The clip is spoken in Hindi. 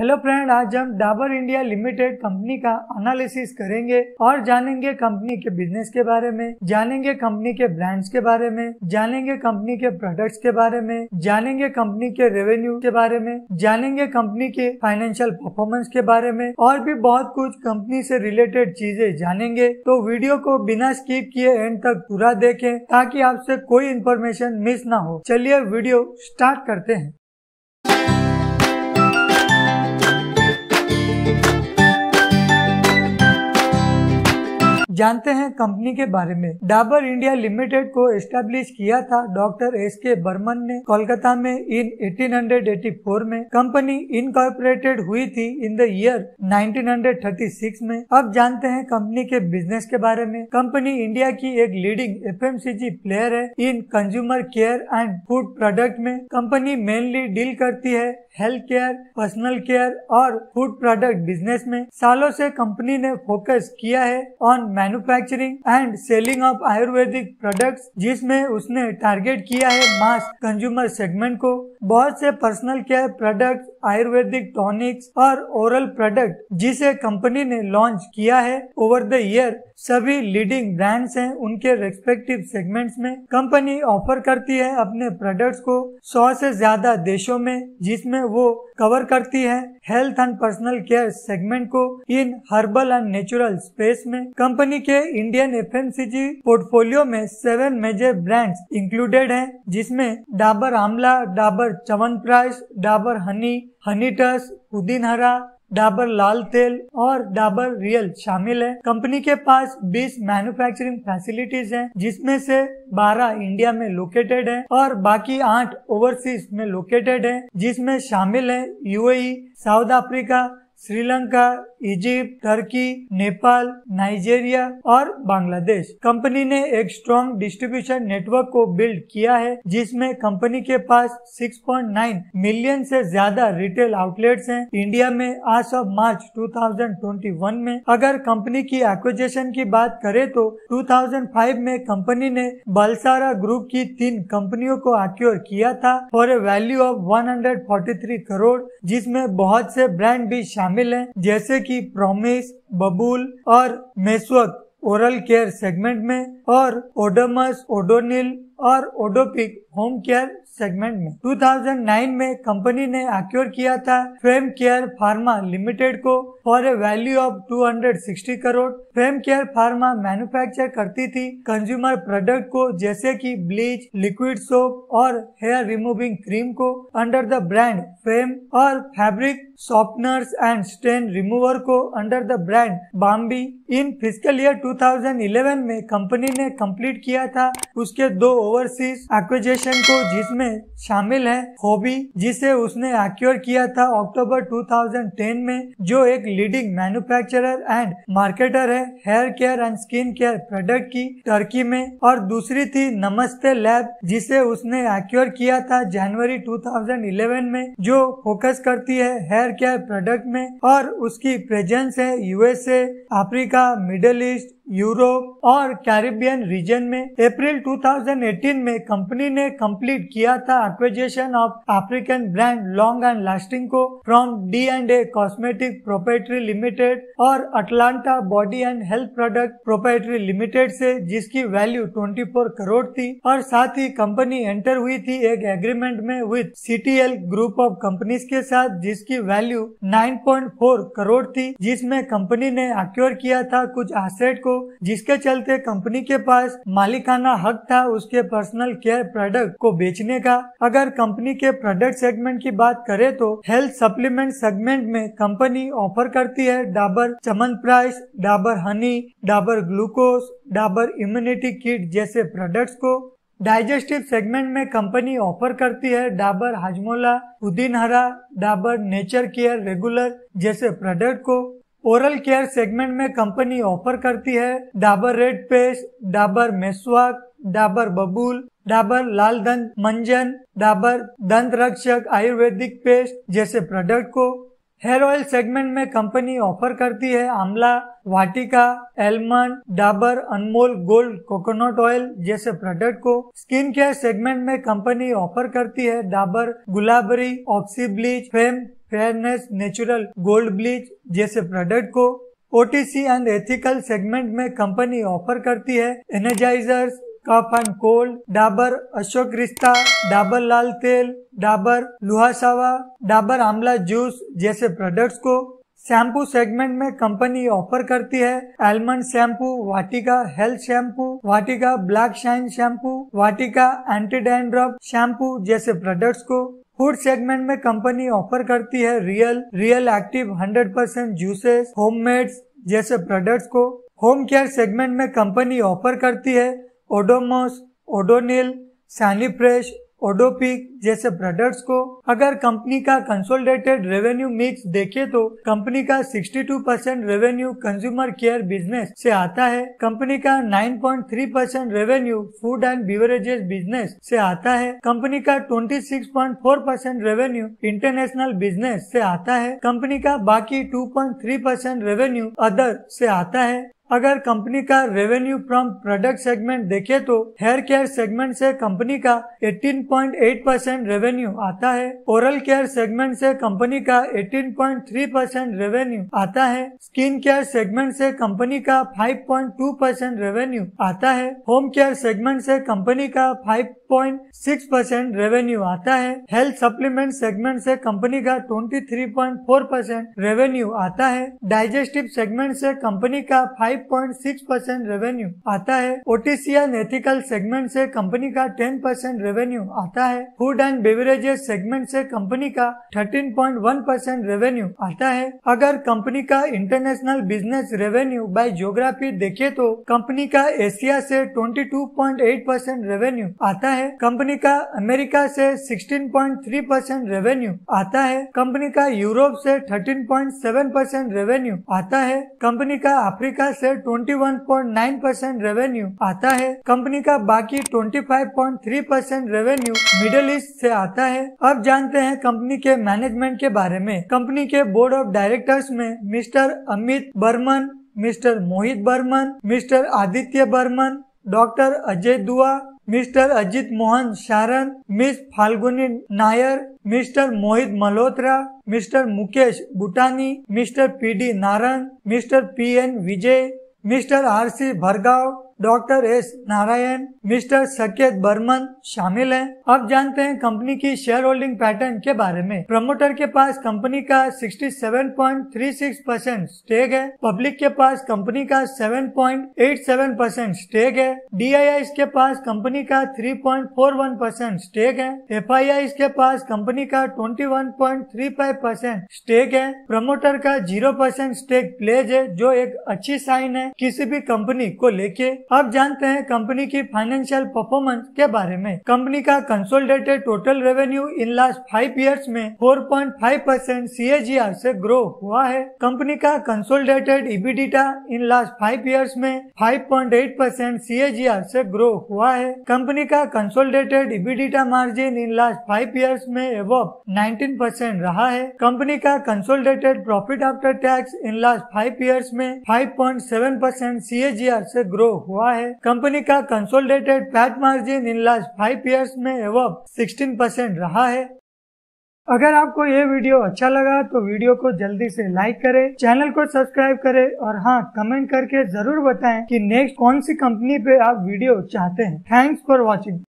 हेलो फ्रेंड आज हम डाबर इंडिया लिमिटेड कंपनी का एनालिसिस करेंगे और जानेंगे कंपनी के बिजनेस के बारे में जानेंगे कंपनी के ब्रांड्स के बारे में जानेंगे कंपनी के प्रोडक्ट्स के बारे में जानेंगे कंपनी के रेवेन्यू के बारे में जानेंगे कंपनी के फाइनेंशियल परफॉर्मेंस के बारे में और भी बहुत कुछ कंपनी से रिलेटेड चीजें जानेंगे तो वीडियो को बिना स्कीप किए एंड तक पूरा देखें ताकि आपसे कोई इन्फॉर्मेशन मिस ना हो चलिए वीडियो स्टार्ट करते हैं जानते हैं कंपनी के बारे में डाबर इंडिया लिमिटेड को एस्टेब्लिश किया था डॉक्टर एस के बर्मन ने कोलकाता में इन 1884 में कंपनी इनकॉर्पोरेटेड हुई थी इन द ईयर 1936 में अब जानते हैं कंपनी के बिजनेस के बारे में कंपनी इंडिया की एक लीडिंग एफ प्लेयर है in consumer care and food product में कंपनी मेनली डील करती है हेल्थ केयर पर्सनल केयर और फूड प्रोडक्ट बिजनेस में सालों से कंपनी ने फोकस किया है on manufacturing and selling of Ayurvedic products जिसमें उसने टारगेट किया है मास कंज्यूमर सेगमेंट को बहुत से personal care product Ayurvedic tonics और ओरल प्रोडक्ट जिसे कंपनी ने लॉन्च किया है ओवर द ईयर सभी लीडिंग ब्रांड्स हैं उनके रेस्पेक्टिव सेगमेंट्स में कंपनी ऑफर करती है अपने प्रोडक्ट्स को सौ से ज्यादा देशों में जिसमें वो कवर करती है health and personal care segment को in herbal and natural space में कंपनी के इंडियन एफ पोर्टफोलियो में सेवन मेजर ब्रांड्स इंक्लूडेड हैं जिसमें Dabur Amla Dabur Chyawanprash Dabur honey Honitus Pudin Hara Dabur Lal तेल और डाबर रियल शामिल है कंपनी के पास 20 मैन्युफैक्चरिंग फैसिलिटीज हैं, जिसमें से 12 इंडिया में लोकेटेड है और बाकी 8 ओवरसीज में लोकेटेड है जिसमें शामिल है UAE, South Africa Sri Lanka Egypt Turkey Nepal Nigeria और बांग्लादेश कंपनी ने एक स्ट्रॉन्ग डिस्ट्रीब्यूशन नेटवर्क को बिल्ड किया है जिसमें कंपनी के पास 6.9 मिलियन से ज्यादा रिटेल आउटलेट्स हैं इंडिया में आज ऑफ मार्च 2021 में अगर कंपनी की एक्विजेशन की बात करें तो 2005 में कंपनी ने बलसारा ग्रुप की तीन कंपनियों को एक्योर किया था for a value of one crore जिसमे बहुत से ब्रांड भी शामिल शामिल हैं जैसे कि प्रोमिस बबूल और मेसवक ओरल केयर सेगमेंट में और ओडोमस ओडोनिल और ओडोपिक होम केयर सेगमेंट में 2009 में कंपनी ने एक्योर किया था फ्रेम केयर फार्मा लिमिटेड को for a value of 260 crore Fem care pharma manufacture करती थी कंज्यूमर प्रोडक्ट को जैसे कि ब्लीच लिक्विड सोप और हेयर रिमूविंग क्रीम को अंडर द ब्रांड फ्रेम और fabric softeners and stain remover को अंडर द ब्रांड बॉम्बी इन फिजिकल ईयर 2011 में कंपनी ने कंप्लीट किया था उसके दो ओवरसीज एक्विजेशन को जिसमें शामिल है होबी जिसे उसने एक्योर किया था अक्टूबर 2010 में जो एक लीडिंग मैन्युफैक्चरर एंड मार्केटर है hair care and skin care product की टर्की में और दूसरी थी नमस्ते लैब जिसे उसने एक्योर किया था जनवरी 2011 में जो फोकस करती है हेयर केयर प्रोडक्ट में और उसकी प्रेजेंस है USA Africa Middle East Europe और कैरिबियन रीजन में अप्रैल 2018 में कंपनी ने कंप्लीट किया था acquisition of African brand long and lasting को from D and A cosmetic proprietary limited और Atlanta body and health product proprietary limited से जिसकी वैल्यू 24 करोड़ थी और साथ ही कंपनी एंटर हुई थी एक एग्रीमेंट में with C group of companies के साथ जिसकी वैल्यू नाइन करोड़ थी जिसमें कंपनी ने एक्योर किया था कुछ एसेट को जिसके चलते कंपनी के पास मालिकाना हक था उसके पर्सनल केयर प्रोडक्ट को बेचने का अगर कंपनी के प्रोडक्ट सेगमेंट की बात करें तो हेल्थ सप्लीमेंट सेगमेंट में कंपनी ऑफर करती है Dabur Chyawanprash Dabur honey Dabur glucose Dabur immunity kit जैसे प्रोडक्ट्स को डाइजेस्टिव सेगमेंट में कंपनी ऑफर करती है Dabur Hajmola Pudin Hara Dabur nature care regular जैसे प्रोडक्ट को ओरल केयर सेगमेंट में कंपनी ऑफर करती है Dabur red paste Dabur Meswak Dabur Babool Dabur Lal Dant Manjan Dabur Dant Rakshak Ayurvedic paste जैसे प्रोडक्ट को हेयर ऑयल सेगमेंट में कंपनी ऑफर करती है Amla Vatika almond Dabur Anmol gold coconut oil जैसे प्रोडक्ट को स्किन केयर सेगमेंट में कंपनी ऑफर करती है Dabur Gulabari oxy bleach Fem fairness natural gold bleach जैसे प्रोडक्ट को ओटीसी एंड एथिकल सेगमेंट में कंपनी ऑफर करती है energisers cough and cold Dabur Ashokarishta Dabur Lal Tail Dabur Lohasava Dabur Amla juice जैसे प्रोडक्ट्स को शैम्पू सेगमेंट में कंपनी ऑफर करती है almond shampoo Vatika health shampoo Vatika black shine shampoo Vatika anti dandruff shampoo जैसे प्रोडक्ट्स को फूड सेगमेंट में कंपनी ऑफर करती है Real Real Active 100% percent juices home जैसे प्रोडक्ट्स को होम केयर सेगमेंट में कंपनी ऑफर करती है ओडोमोस ओडोनिल सैनिफ्रेश ओडोपिक जैसे प्रोडक्ट्स को अगर कंपनी का कंसोलिडेटेड रेवेन्यू मिक्स देखे तो कंपनी का 62 percent revenue consumer care business से आता है कंपनी का 9.3 percent revenue food and beverages business से आता है कंपनी का 26.4 परसेंट रेवेन्यू इंटरनेशनल बिजनेस से आता है कंपनी का बाकी 2.3 परसेंट रेवेन्यू अदर से आता है अगर कंपनी का रेवेन्यू फ्रॉम प्रोडक्ट सेगमेंट देखे तो हेयर केयर सेगमेंट से कंपनी का 18.8 परसेंट रेवेन्यू आता है ओरल केयर सेगमेंट से कंपनी का 18.3 परसेंट रेवेन्यू आता है स्किन केयर सेगमेंट से कंपनी का 5.2 परसेंट रेवेन्यू आता है होम केयर सेगमेंट से कंपनी का 5.6 परसेंट रेवेन्यू आता है हेल्थ सप्लीमेंट सेगमेंट से कंपनी का 23.4 परसेंट रेवेन्यू आता है डाइजेस्टिव सेगमेंट से कंपनी का फाइव 5.6 परसेंट रेवेन्यू आता है ओटीसीएल एथिकल सेगमेंट से कंपनी का 10 परसेंट रेवेन्यू आता है फूड एंड बेवरेजेस सेगमेंट से कंपनी का 13.1 परसेंट रेवेन्यू आता है अगर कंपनी का international business revenue by geography देखे तो कंपनी का एशिया से 22.8 परसेंट रेवेन्यू आता है कंपनी का अमेरिका से 16.3 परसेंट रेवेन्यू आता है कंपनी का यूरोप से 13.7 परसेंट रेवेन्यू आता है कंपनी का अफ्रीका से से 21.9 परसेंट रेवेन्यू आता है कंपनी का बाकी 25.3 परसेंट रेवेन्यू मिडल ईस्ट से आता है अब जानते हैं कंपनी के मैनेजमेंट के बारे में कंपनी के बोर्ड ऑफ डायरेक्टर्स में Mister Amit Burman Mister Mohit Burman Mister Aditya Burman Doctor Ajay Dua Mister Ajit Mohan Saran Miss Falguni Nair Mister Mohit Malhotra Mister Mukesh Butani Mister P D Naran Mister P N Vijay Mister R C Bhargav Doctor S Narayan Mister Saket Burman शामिल हैं। अब जानते हैं कंपनी की शेयर होल्डिंग पैटर्न के बारे में प्रमोटर के पास कंपनी का 67.36 परसेंट स्टेक है पब्लिक के पास कंपनी का 7.87 परसेंट स्टेक है डी के पास कंपनी का 3.41 परसेंट स्टेक है एफ के पास कंपनी का 21.35 परसेंट स्टेक है प्रमोटर का जीरो परसेंट स्टेक प्लेज है जो एक अच्छी साइन है किसी भी कंपनी को लेके अब जानते हैं कंपनी की फाइनेंशियल परफॉर्मेंस के बारे में कंपनी का consolidated total revenue in last five years में 4.5 परसेंट सी ऐसी ग्रो हुआ है कंपनी का consolidated EBITDA in last five years में 5.8 परसेंट सी ऐसी ग्रो हुआ है कंपनी का consolidated EBITDA margin in last five years में एवो नाइनटीन परसेंट रहा है कंपनी का consolidated profit after tax in last five years में फाइव पॉइंट सेवन परसेंट सी ऐसी ग्रो हुआ हुआ है कंपनी का consolidated PAT margin in last five years में एवब सिक्सटीन परसेंट रहा है अगर आपको ये वीडियो अच्छा लगा तो वीडियो को जल्दी से लाइक करें, चैनल को सब्सक्राइब करें और हाँ कमेंट करके जरूर बताएं कि नेक्स्ट कौन सी कंपनी पे आप वीडियो चाहते हैं थैंक्स फॉर वॉचिंग